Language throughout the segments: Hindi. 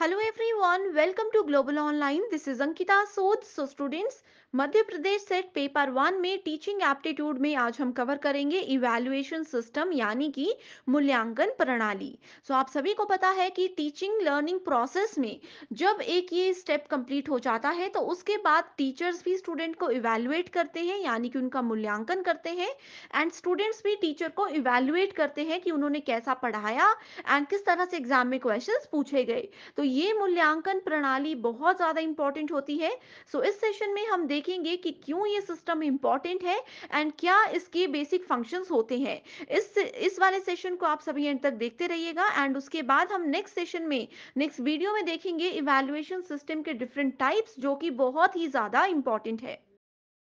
Hello everyone welcome to global online this is Ankita Sod. So students Madhya Pradesh SET paper one में टीचिंग एप्टीट्यूड में आज हम कवर करेंगे इवैल्यूएशन सिस्टम यानी कि मूल्यांकन प्रणाली सो so, आप सभी को पता है कि टीचिंग लर्निंग प्रोसेस में जब एक ये स्टेप कंप्लीट हो जाता है तो उसके बाद टीचर्स भी स्टूडेंट को इवेल्युएट करते हैं यानी कि उनका मूल्यांकन करते हैं एंड स्टूडेंट्स भी टीचर को इवेल्युएट करते हैं कि उन्होंने कैसा पढ़ाया एंड किस तरह से एग्जाम में क्वेश्चन पूछे गए तो तो ये मूल्यांकन प्रणाली बहुत ज्यादा इंपॉर्टेंट होती है सो so, इस सेशन में हम देखेंगे कि क्यों ये सिस्टम इंपॉर्टेंट है एंड क्या इसके बेसिक फंक्शंस होते हैं इस इस वाले सेशन को आप सभी एंड तक देखते रहिएगा एंड उसके बाद हम नेक्स्ट सेशन में नेक्स्ट वीडियो में देखेंगे इवेल्युएशन सिस्टम के डिफरेंट टाइप्स जो कि बहुत ही ज्यादा इंपॉर्टेंट है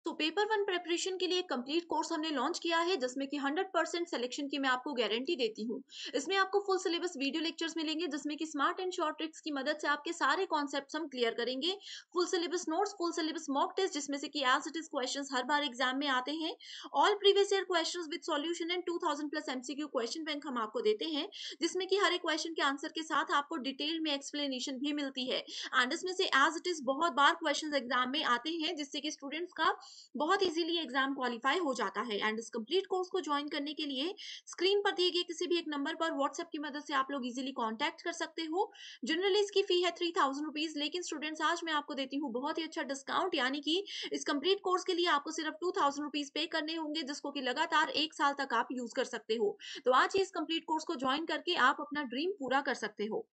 तो पेपर वन प्रेपरेशन के लिए कंप्लीट कोर्स हमने लॉन्च किया है जिसमें कि 100 परसेंट सिलेक्शन की मैं आपको गारंटी देती हूँ इसमें आपको फुल सिलेबस वीडियो लेक्चर्स मिलेंगे जिसमें कि स्मार्ट एंड शॉर्ट ट्रिक्स की मदद से आपके सारे कॉन्सेप्ट्स हम क्लियर करेंगे full syllabus notes full syllabus mock test जिसमें से कि एज इट इज क्वेश्चन हर बार एग्जाम में आते हैं all previous year question with solution and two plus MCQ question bank हम आपको देते हैं जिसमें कि हर एक क्वेश्चन के आंसर के साथ आपको डिटेल में एक्सप्लेनेशन भी मिलती है एंड इसमें से एज इट इज बहुत बार क्वेश्चन एग्जाम में आते हैं जिससे कि स्टूडेंट्स का बहुत इजीली एग्जाम क्वालिफाई हो जाता है एंड इस कंप्लीट कोर्स को ज्वाइन करने के लिए स्क्रीन पर दिए गए किसी भी एक नंबर पर व्हाट्सएप की मदद से आप लोग इजीली कॉन्टैक्ट कर सकते हो जनरली इसकी फी है थ्री थाउजेंड रुपीज लेकिन स्टूडेंट्स आज मैं आपको देती हूँ बहुत ही अच्छा डिस्काउंट यानी कि इस कंप्लीट कोर्स के लिए आपको सिर्फ टू थाउजेंड रुपीज पे करने होंगे जिसको कि लगातार एक साल तक आप यूज कर सकते हो तो आज ही इस कंप्लीट कोर्स को ज्वाइन करके आप अपना ड्रीम पूरा कर सकते हो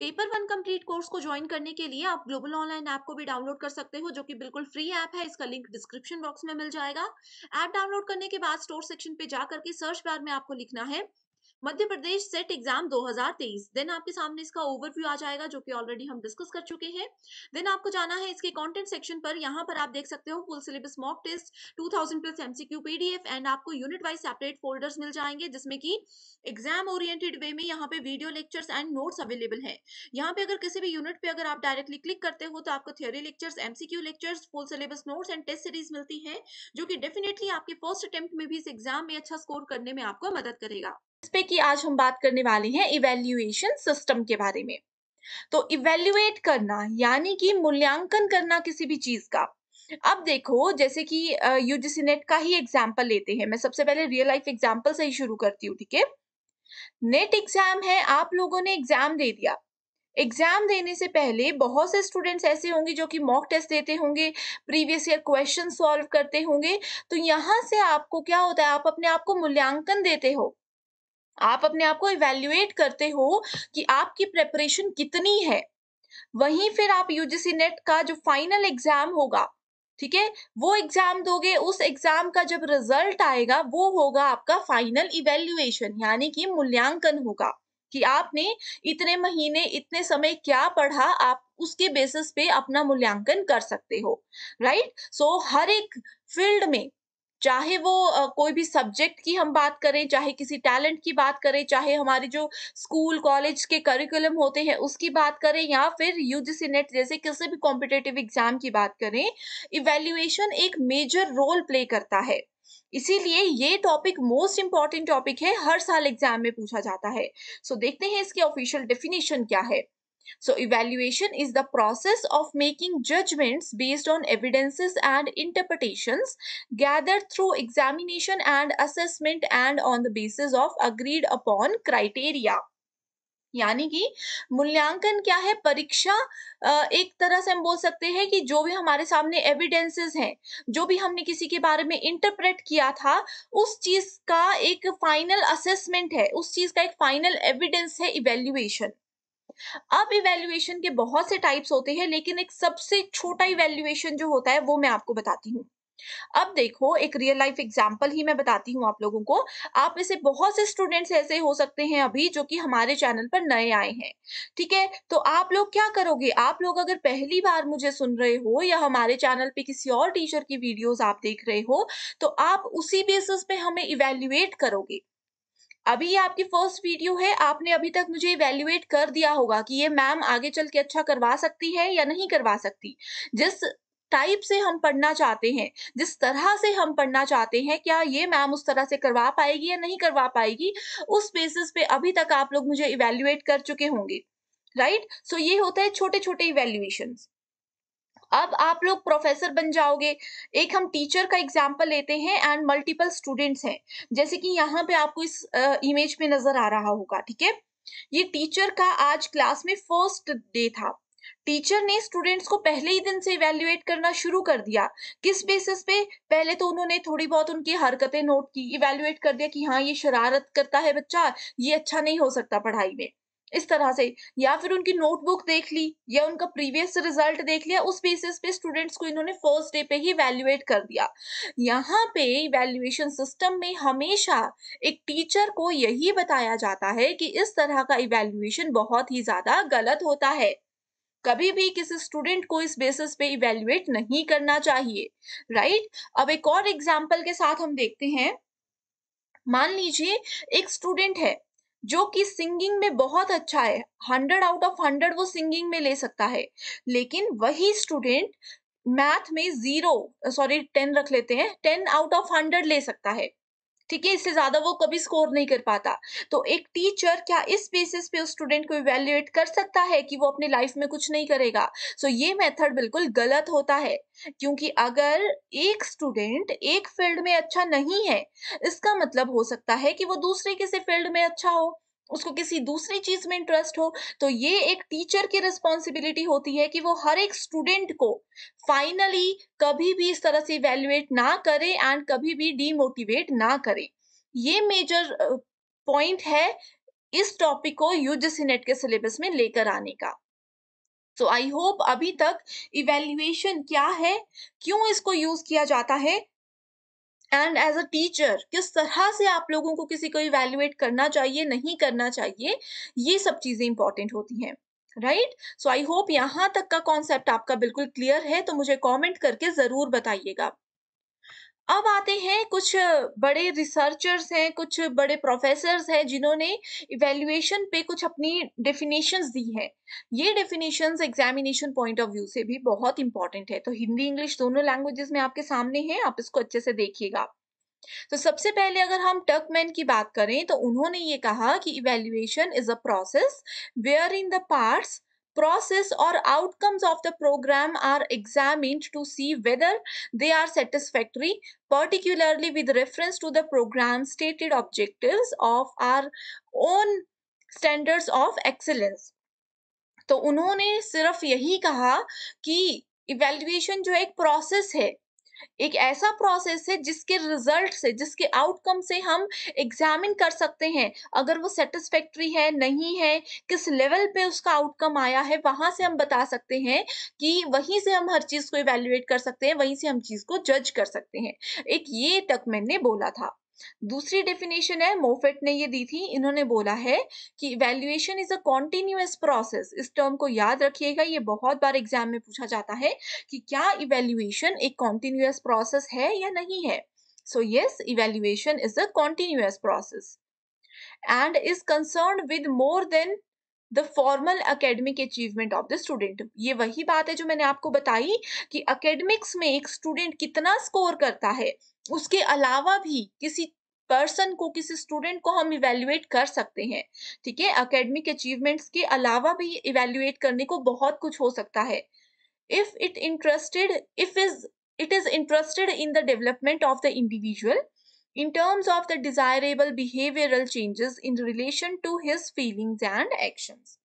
पेपर वन कंप्लीट कोर्स को ज्वाइन करने के लिए आप ग्लोबल ऑनलाइन ऐप को भी डाउनलोड कर सकते हो जो कि बिल्कुल फ्री ऐप है इसका लिंक डिस्क्रिप्शन बॉक्स में मिल जाएगा ऐप डाउनलोड करने के बाद स्टोर सेक्शन पे जाकर के सर्च बार में आपको लिखना है Madhya Pradesh SET exam 2023 then आपके सामने इसका ओवरव्यू आ जाएगा जो कि ऑलरेडी हम डिस्कस कर चुके हैं देन आपको जाना है इसके कंटेंट सेक्शन पर यहाँ पर आप देख सकते हो full syllabus mock test 2000 plus MCQ PDF and आपको यूनिट वाइज सेपरेट फोल्डर्स मिल जाएंगे जिसमें की एग्जाम ओरिएंटेड वे में यहाँ पे video lectures and notes available है यहाँ पे अगर किसी भी यूनिट पे अगर आप डायरेक्टली क्लिक करते हो तो आपको theory lectures MCQ lectures full syllabus notes and test series मिलती है जो कि डेफिनेटली आपके फर्स्ट अटेम्प्ट में भी इस एग्जाम में अच्छा स्कोर करने में आपको मदद करेगा इस पे कि आज हम बात करने वाले हैं इवेल्युएशन सिस्टम के बारे में तो इवेल्युएट करना यानी कि मूल्यांकन करना किसी भी चीज का अब देखो जैसे कि यूजीसी नेट का ही एग्जाम्पल लेते हैं मैं सबसे पहले रियल लाइफ एग्जाम्पल से ही शुरू करती हूँ ठीक है नेट एग्जाम है आप लोगों ने एग्जाम दे दिया एग्जाम देने से पहले बहुत से स्टूडेंट्स ऐसे होंगे जो कि मॉक टेस्ट देते होंगे प्रीवियस ईयर क्वेश्चन सॉल्व करते होंगे तो यहाँ से आपको क्या होता है आप अपने आप को मूल्यांकन देते हो आप अपने आप को इवेल्युएट करते हो कि आपकी प्रेपरेशन कितनी है वहीं फिर आप यूजीसी नेट का जो फाइनल एग्जाम होगा ठीक है वो एग्जाम दोगे उस एग्जाम का जब रिजल्ट आएगा वो होगा आपका फाइनल इवेल्युएशन यानी कि मूल्यांकन होगा कि आपने इतने महीने इतने समय क्या पढ़ा आप उसके बेसिस पे अपना मूल्यांकन कर सकते हो राइट सो so, हर एक फील्ड में चाहे वो कोई भी सब्जेक्ट की हम बात करें चाहे किसी टैलेंट की बात करें चाहे हमारे जो स्कूल कॉलेज के करिकुलम होते हैं उसकी बात करें या फिर यूजीसी नेट जैसे किसी भी कॉम्पिटेटिव एग्जाम की बात करें इवेल्युएशन एक मेजर रोल प्ले करता है इसीलिए ये टॉपिक मोस्ट इंपॉर्टेंट टॉपिक है हर साल एग्जाम में पूछा जाता है सो so, देखते हैं इसकी ऑफिशियल डेफिनेशन क्या है So evaluation is the process of making judgments based on evidences and interpretations gathered through examination and assessment and on the basis of agreed upon criteria. यानी कि मूल्यांकन क्या है परीक्षा एक तरह से हम बोल सकते हैं कि जो भी हमारे सामने एविडेंसेस हैं जो भी हमने किसी के बारे में इंटरप्रेट किया था उस चीज का एक फाइनल असेसमेंट है उस चीज का एक फाइनल एविडेंस है इवेल्युएशन अब इवेल्युएशन के बहुत से टाइप्स होते हैं लेकिन एक सबसे छोटा इवेल्युएशन जो होता है वो मैं आपको बताती हूँ अब देखो एक रियल लाइफ एग्जाम्पल ही मैं बताती हूँ आप लोगों को आप इसे बहुत से स्टूडेंट्स ऐसे हो सकते हैं अभी जो कि हमारे चैनल पर नए आए हैं ठीक है तो आप लोग क्या करोगे आप लोग अगर पहली बार मुझे सुन रहे हो या हमारे चैनल पे किसी और टीचर की वीडियोस आप देख रहे हो तो आप उसी बेसिस पे हमें इवेल्युएट करोगे अभी ये आपकी फर्स्ट वीडियो है आपने अभी तक मुझे इवेल्युएट कर दिया होगा कि ये मैम आगे चल के अच्छा करवा सकती है या नहीं करवा सकती जिस टाइप से हम पढ़ना चाहते हैं जिस तरह से हम पढ़ना चाहते हैं क्या ये मैम उस तरह से करवा पाएगी या नहीं करवा पाएगी उस बेसिस पे अभी तक आप लोग मुझे इवेल्युएट कर चुके होंगे राइट right? सो so ये होता है छोटे छोटे इवेल्युएशन अब आप लोग प्रोफेसर बन जाओगे एक हम टीचर का एग्जाम्पल लेते हैं एंड मल्टीपल स्टूडेंट्स हैं जैसे कि यहाँ पे आपको इस इमेज में नजर आ रहा होगा ठीक है ये टीचर का आज क्लास में फर्स्ट डे था टीचर ने स्टूडेंट्स को पहले ही दिन से इवेल्युएट करना शुरू कर दिया किस बेसिस पे पहले तो उन्होंने थोड़ी बहुत उनकी हरकतें नोट की इवेल्युएट कर दिया कि हाँ ये शरारत करता है बच्चा ये अच्छा नहीं हो सकता पढ़ाई में इस तरह से या फिर उनकी नोटबुक देख ली या उनका प्रीवियस रिजल्ट देख लिया उस बेसिस पे स्टूडेंट्स को इन्होंने फर्स्ट डे पे ही वैल्यूएट कर दिया यहाँ पे इवेल्युएशन सिस्टम में हमेशा एक टीचर को यही बताया जाता है कि इस तरह का इवेल्युएशन बहुत ही ज्यादा गलत होता है कभी भी किसी स्टूडेंट को इस बेसिस पे इवेल्युएट नहीं करना चाहिए राइट अब एक और एग्जाम्पल के साथ हम देखते हैं मान लीजिए एक स्टूडेंट है जो कि सिंगिंग में बहुत अच्छा है हंड्रेड आउट ऑफ हंड्रेड वो सिंगिंग में ले सकता है लेकिन वही स्टूडेंट मैथ में जीरो सॉरी टेन रख लेते हैं टेन आउट ऑफ हंड्रेड ले सकता है ठीक है इससे ज़्यादा वो कभी स्कोर नहीं कर पाता तो एक टीचर क्या इस बेसिस पे उस स्टूडेंट को इवेल्युएट कर सकता है कि वो अपने लाइफ में कुछ नहीं करेगा सो ये मेथड बिल्कुल गलत होता है क्योंकि अगर एक स्टूडेंट एक फील्ड में अच्छा नहीं है इसका मतलब हो सकता है कि वो दूसरे किसी फील्ड में अच्छा हो उसको किसी दूसरी चीज़ में इंटरेस्ट हो तो ये एक टीचर की रिस्पॉन्सिबिलिटी होती है कि वो हर एक स्टूडेंट को फाइनली कभी भी इस तरह से इवेल्युएट ना करे एंड कभी भी डीमोटिवेट ना करे ये मेजर पॉइंट है इस टॉपिक को यूजीसी नेट के सिलेबस में लेकर आने का सो आई होप अभी तक इवेल्युएशन क्या है क्यों इसको यूज किया जाता है एंड एज अ टीचर किस तरह से आप लोगों को किसी को इवेल्युएट करना चाहिए नहीं करना चाहिए ये सब चीज़ें इंपॉर्टेंट होती हैं राइट सो आई होप यहाँ तक का कॉन्सेप्ट आपका बिल्कुल क्लियर है तो मुझे कॉमेंट करके ज़रूर बताइएगा अब आते हैं कुछ बड़े रिसर्चर्स हैं कुछ बड़े प्रोफेसर्स हैं जिन्होंने इवेल्युएशन पे कुछ अपनी डेफिनेशंस दी हैं ये definitions examination point of view से भी बहुत इंपॉर्टेंट है तो हिंदी इंग्लिश दोनों लैंग्वेजेस में आपके सामने हैं आप इसको अच्छे से देखिएगा तो सबसे पहले अगर हम टर्कमैन की बात करें तो उन्होंने ये कहा कि evaluation is a process wherein the parts process or outcomes of the program are examined to see whether they are satisfactory particularly with reference to the program stated objectives of our own standards of excellence तो उन्होंने सिर्फ यही कहा कि इवेल्युएशन जो एक प्रोसेस है एक ऐसा प्रोसेस है जिसके रिजल्ट से जिसके आउटकम से हम एग्जामिन कर सकते हैं अगर वो सेटिस्फेक्ट्री है नहीं है किस लेवल पे उसका आउटकम आया है वहां से हम बता सकते हैं कि वहीं से हम हर चीज़ को इवेल्युएट कर सकते हैं वहीं से हम चीज़ को जज कर सकते हैं एक ये तक मैंने बोला था दूसरी डेफिनेशन है मोफेट ने ये दी थी इन्होंने बोला है कि valuation is a continuous process इस टर्म को याद रखिएगा ये बहुत बार एग्जाम में पूछा जाता है कि क्या इवेल्युएशन एक कॉन्टिन्यूस प्रोसेस है या नहीं है so yes evaluation is a continuous process and is concern with more than the formal academic achievement of the student ये वही बात है जो मैंने आपको बताई कि अकेडमिक्स में एक स्टूडेंट कितना स्कोर करता है उसके अलावा भी किसी पर्सन को किसी स्टूडेंट को हम इवेल्युएट कर सकते हैं ठीक है अकेडमिक अचीवमेंट के अलावा भी इवेल्युएट करने को बहुत कुछ हो सकता है if it interested if is it is interested in the development of the individual in terms of the desirable behavioural changes in relation to his feelings and actions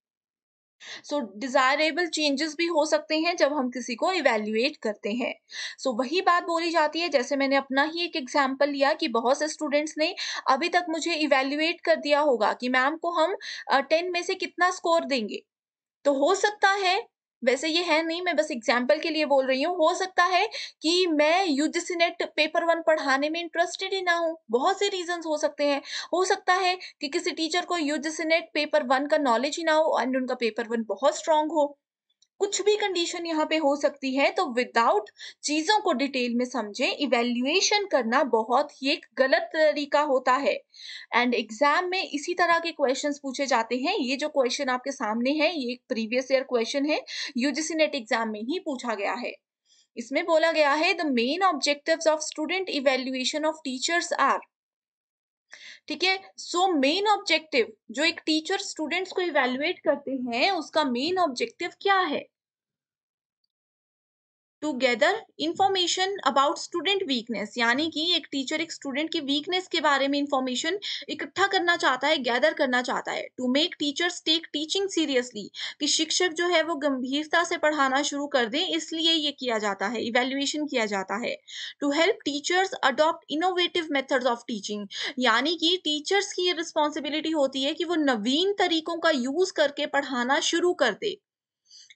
so desirable changes भी हो सकते हैं जब हम किसी को इवेल्युएट करते हैं सो so, वही बात बोली जाती है जैसे मैंने अपना ही एक एग्जाम्पल लिया कि बहुत से स्टूडेंट्स ने अभी तक मुझे इवेल्युएट कर दिया होगा कि मैम को हम टेन में से कितना स्कोर देंगे तो हो सकता है वैसे ये है नहीं मैं बस एग्जाम्पल के लिए बोल रही हूँ हो सकता है कि मैं यूजीसी नेट पेपर वन पढ़ाने में इंटरेस्टेड ही ना हूँ बहुत से रीजन हो सकते हैं हो सकता है कि किसी टीचर को यूजीसी नेट पेपर वन का नॉलेज ही ना हो एंड उनका पेपर वन बहुत स्ट्रांग हो कुछ भी कंडीशन यहाँ पे हो सकती है तो विदाउट चीजों को डिटेल में समझे इवेल्युएशन करना बहुत ही एक गलत तरीका होता है एंड एग्जाम में इसी तरह के क्वेश्चंस पूछे जाते हैं ये जो क्वेश्चन आपके सामने है ये एक प्रीवियस ईयर क्वेश्चन है यूजीसी नेट एग्जाम में ही पूछा गया है इसमें बोला गया है the main objective of student evaluation of teachers are ठीक है सो मेन ऑब्जेक्टिव जो एक टीचर स्टूडेंट्स को इवेल्युएट करते हैं उसका मेन ऑब्जेक्टिव क्या है to gather information about student weakness यानी कि एक टीचर एक स्टूडेंट की वीकनेस के बारे में इंफॉर्मेशन इकट्ठा करना चाहता है गैदर करना चाहता है to make teachers take teaching seriously कि शिक्षक जो है वो गंभीरता से पढ़ाना शुरू कर दें इसलिए ये किया जाता है इवेल्युएशन किया जाता है to help teachers adopt innovative methods of teaching यानी कि टीचर्स की ये रिस्पॉन्सिबिलिटी होती है कि वो नवीन तरीकों का यूज करके पढ़ाना शुरू कर दे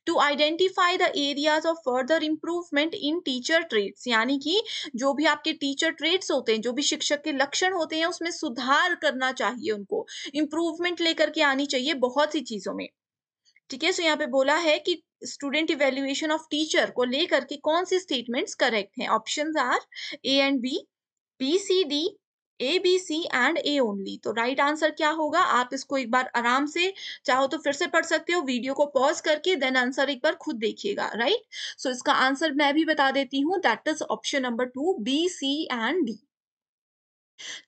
to identify the areas of further improvement in teacher traits यानी कि जो भी आपके टीचर traits होते हैं जो भी शिक्षक के लक्षण होते हैं उसमें सुधार करना चाहिए उनको improvement लेकर के आनी चाहिए बहुत सी चीज़ों में ठीक है सो यहाँ पे बोला है कि स्टूडेंट इवेल्युएशन ऑफ टीचर को लेकर के कौन से स्टेटमेंट्स करेक्ट हैं options are A and B B C D A B C and A only तो राइट right आंसर क्या होगा आप इसको एक बार आराम से चाहो तो फिर से पढ़ सकते हो वीडियो को पॉज करके देन आंसर एक बार खुद देखिएगा राइट सो इसका आंसर मैं भी बता देती हूँ that is option number two B C and D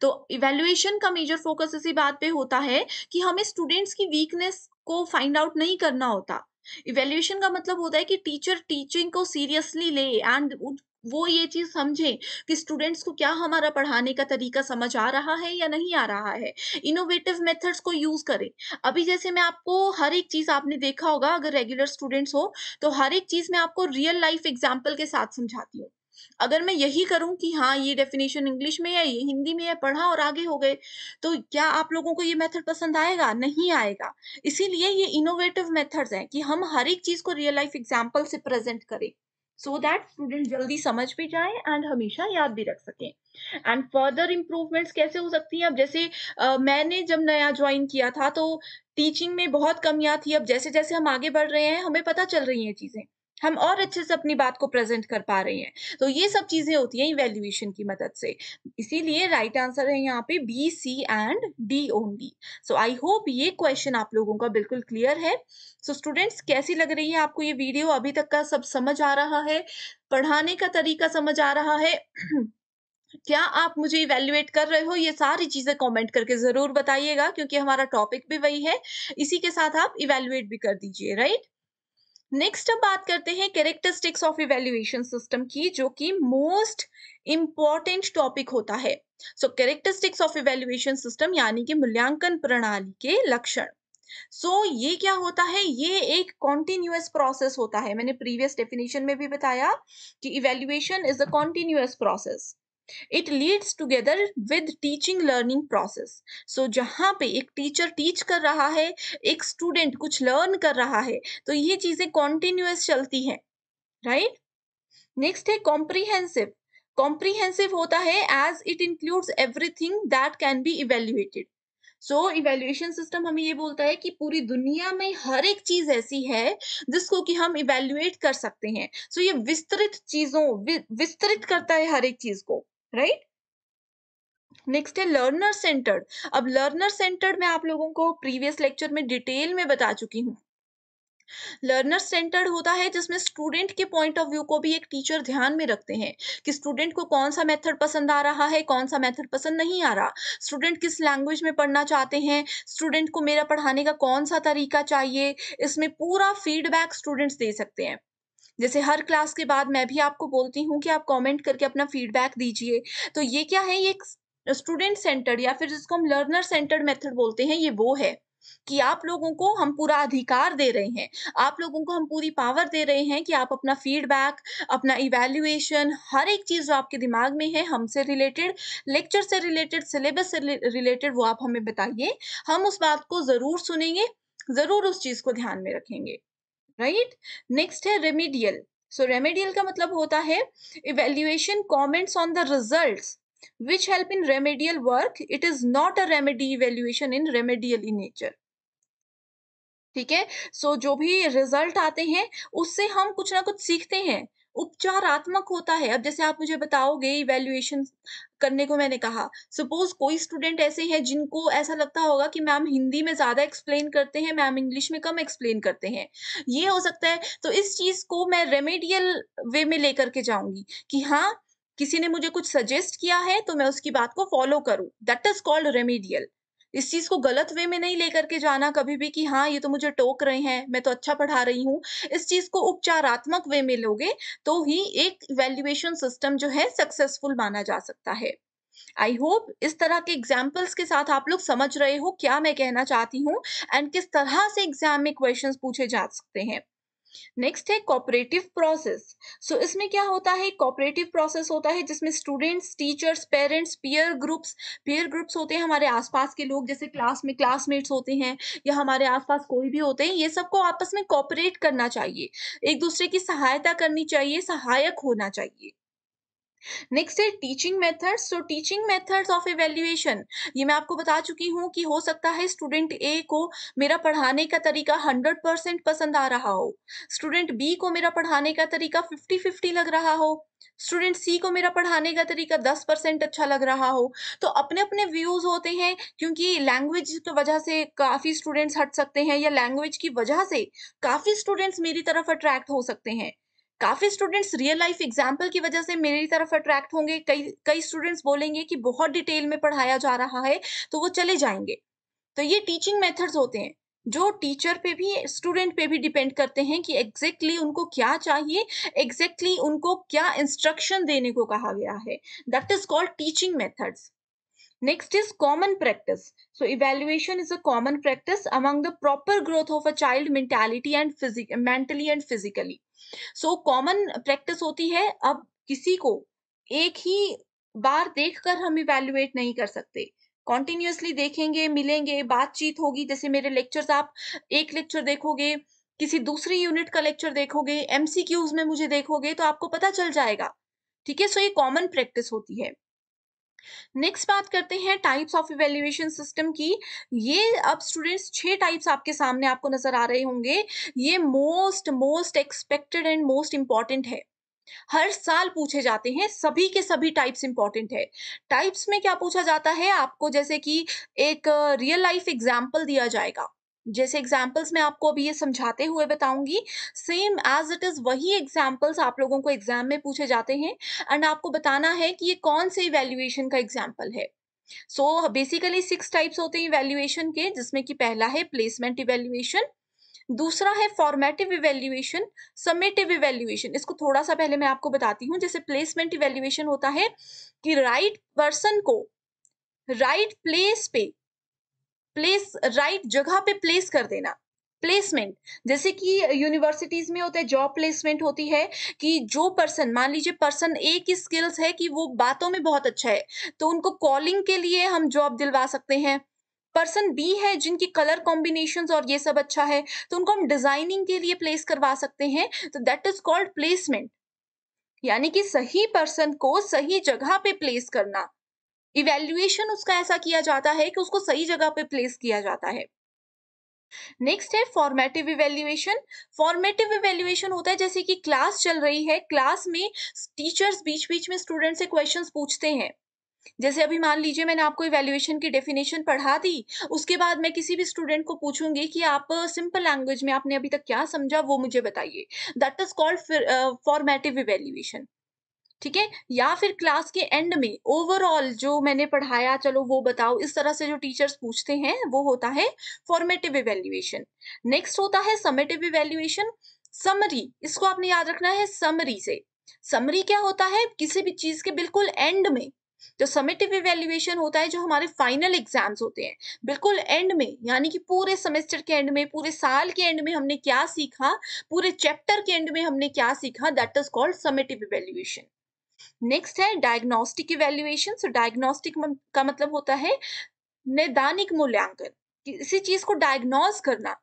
तो इवेल्युएशन का मेजर फोकस इसी बात पे होता है कि हमें स्टूडेंट्स की वीकनेस को फाइंड आउट नहीं करना होता इवेल्युएशन का मतलब होता है कि टीचर टीचिंग को सीरियसली ले एंड वो ये चीज समझें कि स्टूडेंट्स को क्या हमारा पढ़ाने का तरीका समझ आ रहा है या नहीं आ रहा है इनोवेटिव मेथड्स को यूज करें अभी जैसे मैं आपको हर एक चीज आपने देखा होगा अगर रेगुलर स्टूडेंट्स हो तो हर एक चीज मैं आपको रियल लाइफ एग्जाम्पल के साथ समझाती हूँ अगर मैं यही करूं कि हाँ ये डेफिनेशन इंग्लिश में है ये हिंदी में है पढ़ा और आगे हो गए तो क्या आप लोगों को ये मेथड पसंद आएगा नहीं आएगा इसीलिए ये इनोवेटिव मेथड्स हैं कि हम हर एक चीज को रियल लाइफ एग्जाम्पल से प्रेजेंट करें सो दैट स्टूडेंट जल्दी समझ भी जाए एंड हमेशा याद भी रख सकें एंड फर्दर इम्प्रूवमेंट्स कैसे हो सकती हैं अब जैसे uh, मैंने जब नया ज्वाइन किया था तो टीचिंग में बहुत कमियां थी अब जैसे जैसे हम आगे बढ़ रहे हैं हमें पता चल रही हैं चीज़ें हम और अच्छे से अपनी बात को प्रेजेंट कर पा रहे हैं तो ये सब चीजें होती हैं इवेल्युएशन की मदद से इसीलिए राइट आंसर है यहाँ पे B C and D only so I hope ये क्वेश्चन आप लोगों का बिल्कुल क्लियर है सो so, स्टूडेंट्स कैसी लग रही है आपको ये वीडियो अभी तक का सब समझ आ रहा है पढ़ाने का तरीका समझ आ रहा है क्या आप मुझे इवेल्युएट कर रहे हो ये सारी चीजें कमेंट करके जरूर बताइएगा क्योंकि हमारा टॉपिक भी वही है इसी के साथ आप इवेल्युएट भी कर दीजिए राइट नेक्स्ट अब बात करते हैं कैरेक्टरिस्टिक्स ऑफ इवेल्युएशन सिस्टम की जो कि मोस्ट इम्पॉर्टेंट टॉपिक होता है so characteristics of evaluation system यानी कि मूल्यांकन प्रणाली के लक्षण सो so, ये क्या होता है ये एक कॉन्टिन्यूस प्रोसेस होता है मैंने प्रीवियस डेफिनेशन में भी बताया कि evaluation is a continuous process it leads together with teaching learning process so जहाँ पे एक टीचर टीच कर रहा है एक स्टूडेंट कुछ लर्न कर रहा है तो ये चीज़ें कॉन्टिन्यूस चलती हैं राइट नेक्स्ट है कॉम्प्रीहेंसिव कॉम्प्रीहेंसिव होता है as it includes everything that can be evaluated so evaluation system हमें ये बोलता है कि पूरी दुनिया में हर एक चीज ऐसी है जिसको कि हम इवेल्युएट कर सकते हैं सो so, ये विस्तृत चीजों वि, विस्तृत करता है हर एक चीज को राइट नेक्स्ट है लर्नर सेंटर्ड अब लर्नर सेंटर्ड में आप लोगों को प्रीवियस लेक्चर में डिटेल में बता चुकी हूँ लर्नर सेंटर्ड होता है जिसमें स्टूडेंट के पॉइंट ऑफ व्यू को भी एक टीचर ध्यान में रखते हैं कि स्टूडेंट को कौन सा मेथड पसंद आ रहा है कौन सा मेथड पसंद नहीं आ रहा स्टूडेंट किस लैंग्वेज में पढ़ना चाहते हैं स्टूडेंट को मेरा पढ़ाने का कौन सा तरीका चाहिए इसमें पूरा फीडबैक स्टूडेंट्स दे सकते हैं जैसे हर क्लास के बाद मैं भी आपको बोलती हूँ कि आप कमेंट करके अपना फीडबैक दीजिए तो ये क्या है ये स्टूडेंट सेंटर्ड या फिर जिसको हम लर्नर सेंटर्ड मेथड बोलते हैं ये वो है कि आप लोगों को हम पूरा अधिकार दे रहे हैं आप लोगों को हम पूरी पावर दे रहे हैं कि आप अपना फीडबैक अपना इवेल्युएशन हर एक चीज़ जो आपके दिमाग में है हमसे रिलेटेड लेक्चर से रिलेटेड सिलेबस से रिलेटेड वो आप हमें बताइए हम उस बात को ज़रूर सुनेंगे ज़रूर उस चीज़ को ध्यान में रखेंगे राइट नेक्स्ट है रेमेडियल सो रेमेडियल का मतलब होता है evaluation comments on the result which help in remedial work it is not a remedy evaluation in remedial in nature ठीक है सो जो भी रिजल्ट आते हैं उससे हम कुछ ना कुछ सीखते हैं उपचारात्मक होता है अब जैसे आप मुझे बताओगे इवेल्युएशन करने को मैंने कहा सपोज कोई स्टूडेंट ऐसे हैं जिनको ऐसा लगता होगा कि मैम हिंदी में ज़्यादा एक्सप्लेन करते हैं मैम इंग्लिश में कम एक्सप्लेन करते हैं ये हो सकता है तो इस चीज़ को मैं रेमेडियल वे में लेकर के जाऊंगी कि हाँ किसी ने मुझे कुछ सजेस्ट किया है तो मैं उसकी बात को फॉलो करूँ दैट इज कॉल्ड रेमेडियल इस चीज़ को गलत वे में नहीं लेकर के जाना कभी भी कि हाँ ये तो मुझे टोक रहे हैं मैं तो अच्छा पढ़ा रही हूँ इस चीज़ को उपचारात्मक वे में लोगे तो ही एक वैल्यूएशन सिस्टम जो है सक्सेसफुल माना जा सकता है आई होप इस तरह के एग्जाम्पल्स के साथ आप लोग समझ रहे हो क्या मैं कहना चाहती हूँ एंड किस तरह से एग्जाम में क्वेश्चन पूछे जा सकते हैं नेक्स्ट है कॉपरेटिव प्रोसेस सो इसमें क्या होता है कॉपरेटिव प्रोसेस होता है जिसमें students teachers parents peer groups peer groups होते हैं हमारे आसपास के लोग जैसे क्लास में क्लासमेट्स होते हैं या हमारे आसपास कोई भी होते हैं ये सबको आपस में कॉपरेट करना चाहिए एक दूसरे की सहायता करनी चाहिए सहायक होना चाहिए नेक्स्ट है teaching methods so teaching methods of evaluation ये मैं आपको बता चुकी हूँ कि हो सकता है स्टूडेंट ए को मेरा पढ़ाने का तरीका हंड्रेड परसेंट पसंद आ रहा हो स्टूडेंट बी को मेरा पढ़ाने का तरीका फिफ्टी फिफ्टी लग रहा हो स्टूडेंट सी को मेरा पढ़ाने का तरीका दस परसेंट अच्छा लग रहा हो तो अपने अपने व्यूज होते हैं क्योंकि लैंग्वेज की वजह से काफ़ी स्टूडेंट्स हट सकते हैं या लैंग्वेज की वजह से काफ़ी स्टूडेंट्स मेरी तरफ अट्रैक्ट हो सकते हैं काफ़ी स्टूडेंट्स रियल लाइफ एग्जाम्पल की वजह से मेरी तरफ अट्रैक्ट होंगे कई कई स्टूडेंट्स बोलेंगे कि बहुत डिटेल में पढ़ाया जा रहा है तो वो चले जाएंगे तो ये टीचिंग मेथड्स होते हैं जो टीचर पे भी स्टूडेंट पे भी डिपेंड करते हैं कि एग्जैक्टली exactly उनको क्या चाहिए एग्जैक्टली exactly उनको क्या इंस्ट्रक्शन देने को कहा गया है that is called teaching methods Next is common practice. So evaluation is a common practice among the proper growth of a child mentality and physically mentally and physically. So common practice होती है अब किसी को एक ही बार देखकर हम इवेल्युएट नहीं कर सकते कॉन्टिन्यूसली देखेंगे मिलेंगे बातचीत होगी जैसे मेरे लेक्चर्स आप एक लेक्चर देखोगे किसी दूसरी यूनिट का लेक्चर देखोगे एमसीक्यूज में मुझे देखोगे तो आपको पता चल जाएगा ठीक है सो ये कॉमन प्रैक्टिस होती है नेक्स्ट बात करते हैं टाइप्स ऑफ इवेल्युएशन सिस्टम की ये अब स्टूडेंट्स छह टाइप्स आपके सामने आपको नजर आ रहे होंगे ये most most expected and most important है हर साल पूछे जाते हैं सभी के सभी टाइप्स इंपॉर्टेंट है टाइप्स में क्या पूछा जाता है आपको जैसे कि एक रियल लाइफ एग्जाम्पल दिया जाएगा जैसे एग्जाम्पल्स मैं आपको अभी ये समझाते हुए बताऊंगी सेम एज इट इज़ वही एग्जाम्पल्स आप लोगों को एग्जाम में पूछे जाते हैं एंड आपको बताना है कि ये कौन से वैल्यूएशन का एग्जाम्पल है सो बेसिकली सिक्स टाइप्स होते हैं इवेल्युएशन के जिसमें कि पहला है प्लेसमेंट इवेल्युएशन दूसरा है फॉर्मेटिव इवेल्युएशन समेटिव इवेल्युएशन इसको थोड़ा सा पहले मैं आपको बताती हूँ जैसे प्लेसमेंट इवेल्युएशन होता है कि राइट right पर्सन को राइट right प्लेस पे प्लेस राइट जगह पे प्लेस कर देना प्लेसमेंट जैसे कि यूनिवर्सिटीज में होता है जॉब प्लेसमेंट होती है कि जो पर्सन मान लीजिए पर्सन ए की स्किल्स है कि वो बातों में बहुत अच्छा है तो उनको कॉलिंग के लिए हम जॉब दिलवा सकते हैं पर्सन बी है जिनकी कलर कॉम्बिनेशन और ये सब अच्छा है तो उनको हम डिजाइनिंग के लिए प्लेस करवा सकते हैं तो दैट इज कॉल्ड प्लेसमेंट यानी कि सही पर्सन को सही जगह पे प्लेस करना इवेल्युएशन उसका ऐसा किया जाता है कि उसको सही जगह पे प्लेस किया जाता है नेक्स्ट है फॉर्मेटिव इवेल्युएशन फॉर्मेटिव इवेल्युएशन होता है जैसे कि क्लास चल रही है क्लास में टीचर्स बीच बीच में स्टूडेंट से क्वेश्चन पूछते हैं जैसे अभी मान लीजिए मैंने आपको इवेल्युएशन की डेफिनेशन पढ़ा दी उसके बाद मैं किसी भी स्टूडेंट को पूछूंगी कि आप सिंपल लैंग्वेज में आपने अभी तक क्या समझा वो मुझे बताइए that is called formative evaluation ठीक है या फिर क्लास के एंड में ओवरऑल जो मैंने पढ़ाया चलो वो बताओ इस तरह से जो टीचर्स पूछते हैं वो होता है फॉर्मेटिव इवेल्युएशन नेक्स्ट होता है समेटिव इवेल्युएशन समरी इसको आपने याद रखना है समरी से समरी क्या होता है किसी भी चीज के बिल्कुल एंड में जो समेटिव इवेल्युएशन होता है जो हमारे फाइनल एग्जाम्स होते हैं बिल्कुल एंड में यानी कि पूरे सेमेस्टर के एंड में पूरे साल के एंड में हमने क्या सीखा पूरे चैप्टर के एंड में हमने क्या सीखा that is called summative evaluation next है डायग्नोस्टिक इवेल्युएशन सो डायग्नोस्टिक का मतलब होता है नैदानिक मूल्यांकन इसी चीज को डायग्नोज करना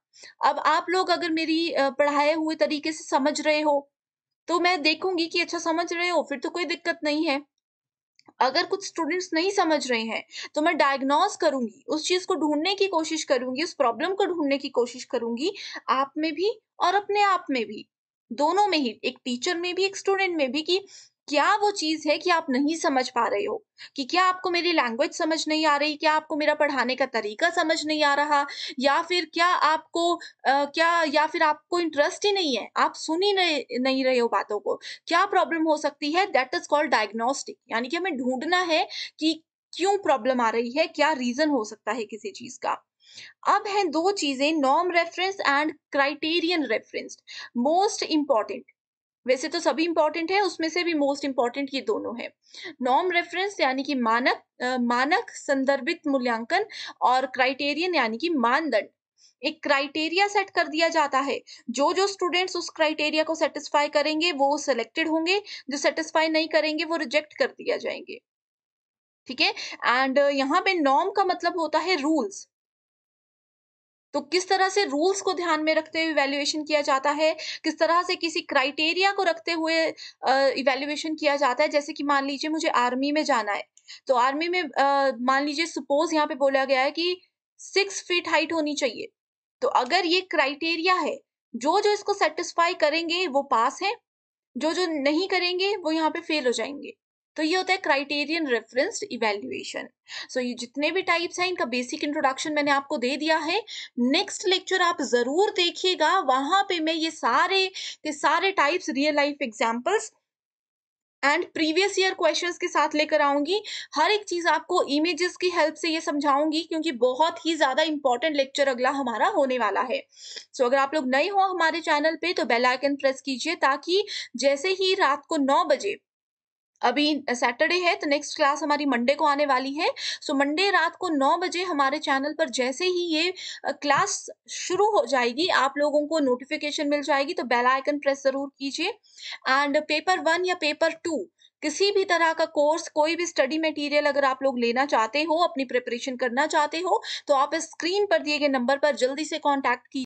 अब आप लोग अगर मेरी पढ़ाए हुए तरीके से समझ रहे हो तो मैं देखूंगी कि अच्छा समझ रहे हो फिर तो कोई दिक्कत नहीं है अगर कुछ स्टूडेंट्स नहीं समझ रहे हैं तो मैं डायग्नोज करूंगी उस चीज को ढूंढने की कोशिश करूंगी उस प्रॉब्लम को ढूंढने की कोशिश करूंगी आप में भी और अपने आप में भी दोनों में ही एक टीचर में भी एक स्टूडेंट में भी कि क्या वो चीज़ है कि आप नहीं समझ पा रहे हो कि क्या आपको मेरी लैंग्वेज समझ नहीं आ रही क्या आपको मेरा पढ़ाने का तरीका समझ नहीं आ रहा या फिर क्या आपको आ, क्या या फिर आपको इंटरेस्ट ही नहीं है आप सुन ही नहीं, नहीं रहे हो बातों को क्या प्रॉब्लम हो सकती है दैट इज कॉल्ड डायग्नोस्टिक यानी कि हमें ढूंढना है कि क्यों प्रॉब्लम आ रही है क्या रीजन हो सकता है किसी चीज़ का अब है दो चीजें norm reference and criterion reference most important वैसे तो सभी इंपॉर्टेंट है उसमें से भी मोस्ट इंपॉर्टेंट ये दोनों है नॉर्म रेफरेंस यानी कि मानक आ, मानक संदर्भित मूल्यांकन और क्राइटेरियन यानी कि मानदंड एक क्राइटेरिया सेट कर दिया जाता है जो जो स्टूडेंट्स उस क्राइटेरिया को सेटिस्फाई करेंगे वो सिलेक्टेड होंगे जो सेटिस्फाई नहीं करेंगे वो रिजेक्ट कर दिया जाएंगे ठीक है एंड यहाँ पे नॉर्म का मतलब होता है रूल्स तो किस तरह से रूल्स को ध्यान में रखते हुए इवेल्युएशन किया जाता है किस तरह से किसी क्राइटेरिया को रखते हुए इवेल्युएशन किया जाता है जैसे कि मान लीजिए मुझे आर्मी में जाना है तो आर्मी में मान लीजिए सपोज यहाँ पे बोला गया है कि सिक्स फीट हाइट होनी चाहिए तो अगर ये क्राइटेरिया है जो जो इसको सेटिस्फाई करेंगे वो पास है जो जो नहीं करेंगे वो यहाँ पे फेल हो जाएंगे तो ये होता है क्राइटेरियन रेफरेंस्ड इवेल्युएशन सो ये जितने भी टाइप्स हैं इनका बेसिक इंट्रोडक्शन मैंने आपको दे दिया है नेक्स्ट लेक्चर आप जरूर देखिएगा वहां पे मैं ये सारे के सारे types real life examples and previous year question के साथ लेकर आऊंगी हर एक चीज आपको इमेजेस की हेल्प से ये समझाऊंगी क्योंकि बहुत ही ज्यादा इंपॉर्टेंट लेक्चर अगला हमारा होने वाला है सो so, अगर आप लोग नए हो हमारे चैनल पे तो बेल आइकन प्रेस कीजिए ताकि जैसे ही रात को नौ बजे अभी सैटरडे है तो नेक्स्ट क्लास हमारी मंडे को आने वाली है सो so, मंडे रात को नौ बजे हमारे चैनल पर जैसे ही ये क्लास शुरू हो जाएगी आप लोगों को नोटिफिकेशन मिल जाएगी तो बेल आइकन प्रेस ज़रूर कीजिए एंड पेपर वन या पेपर टू किसी भी तरह का कोर्स कोई भी स्टडी मटेरियल अगर आप लोग लेना चाहते हो अपनी प्रिपरेशन करना चाहते हो तो आप स्क्रीन पर दिए गए नंबर पर जल्दी से कॉन्टैक्ट कीजिए